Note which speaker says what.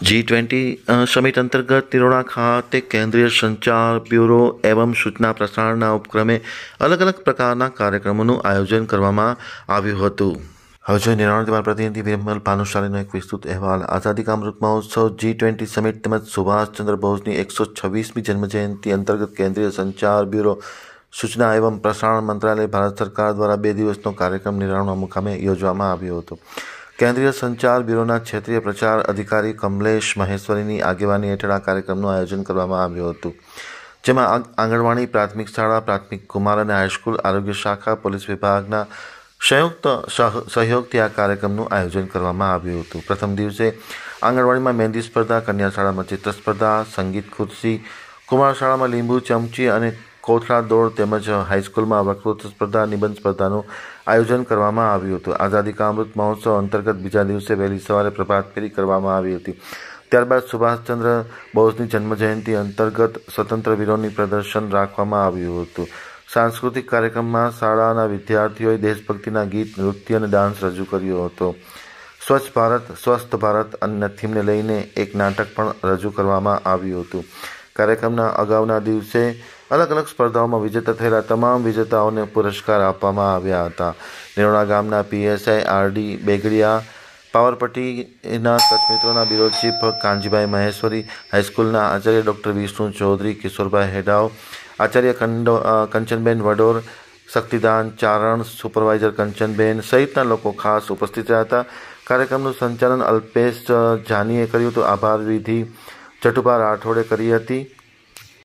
Speaker 1: G20 summit અંતર્ગત તિરોણા ખાતે કેન્દ્રીય સંચાર બ્યુરો એવમ સૂચના પ્રસારણના ઉપક્રમે અલગ અલગ પ્રકારના કાર્યક્રમોનું આયોજન કરવામાં આવ્યું હતું. આ જોઈને નારાયણ પ્રતિનિધિ વિરમલ પાનુશાળીનો એક વિસ્તૃત અહેવાલ આઝાદી અમૃત મહોત્સવ G20 સમિટ निमित्त સુભાષચંદ્ર બોઝની 126મી જન્મદિવસ અંતર્ગત કેન્દ્રીય સંચાર બ્યુરો સૂચના એવમ પ્રસારણ મંત્રાલય ભારત સરકાર દ્વારા બે દિવસનો કાર્યક્રમ નિરાણ ના મુકામે યોજવામાં આવ્યો હતો. કેન્દ્રીય સંચાર બ્યુરોના ક્ષેત્રીય પ્રચાર અધિકારી કમલેશ મહેશ્વરીની આગેવાની હેઠળ આ કાર્યક્રમનું આયોજન કરવામાં આવ્યું હતું જેમાં આંગણવાડી પ્રાથમિક શાળા પ્રાથમિક કુમાર અને હાઈસ્કૂલ આરોગ્ય શાખા પોલીસ વિભાગના સંયુક્ત સહયોગથી આ કાર્યક્રમનું આયોજન કરવામાં આવ્યું હતું પ્રથમ દિવસે આંગણવાડીમાં મહેંદી સ્પર્ધા કન્યા શાળામાં ચિત્ર સ્પર્ધા સંગીત ખુરશી કુમાર શાળામાં લીંબુ ચમચી અને કોઠરા ડોર્ત તેમજ હાઈસ્કૂલમાં વાક્તવ્ય સ્પર્ધા નિબંધ સ્પર્ધાનું આયોજન કરવામાં આવ્યું હતું આઝાદી કા અમૃત મહોત્સવ અંતર્ગત બીજા દિવસ સે વેલીસવારે પ્રવપ્ત કરી કરવામાં આવી હતી ત્યારબાદ સુભાષચંદ્ર બોઝની જન્મ જયંતિ અંતર્ગત સ્વતંત્ર વીરોની પ્રદર્શન રાખવામાં આવ્યું હતું સાંસ્કૃતિક કાર્યક્રમમાં શાળાના વિદ્યાર્થીઓએ દેશભક્તિના ગીત નૃત્ય અને ડાન્સ રજૂ કર્યો હતો સ્વચ્છ ભારત સ્વસ્થ ભારત અન્ય થીમ લઈને એક નાટક પણ રજૂ કરવામાં આવ્યું હતું કાર્યક્રમ ના આગાવના દિવસે અલગ અલગ સ્પર્ધાઓમાં વિજેતા થયેલા તમામ વિજેતાઓને પુરસ્કાર આપવામાં આવ્યા હતા નિરણા ગામના PSI આરડી બેગડિયા પાવર પટી ઇનામ ક્ષમિતોના બરોચિપ કાંજીભાઈ મહેશ્વરી હાઈસ્કૂલના આચાર્ય ડોક્ટર વિષ્ણુ ચૌધરી કિશોરભાઈ હેડાઓ આચાર્ય કંડ કંચનબેન વડોર સક્તિદાન ચારણ સુપરવાઇઝર કંચનબેન સહિતના લોકો ખાસ ઉપસ્થિત રહ્યા હતા કાર્યક્રમનું સંચાલનલ્પેશ જાનીએ કર્યું તો આભારવિધિ ચટુભા રાઠોડે કરી હતી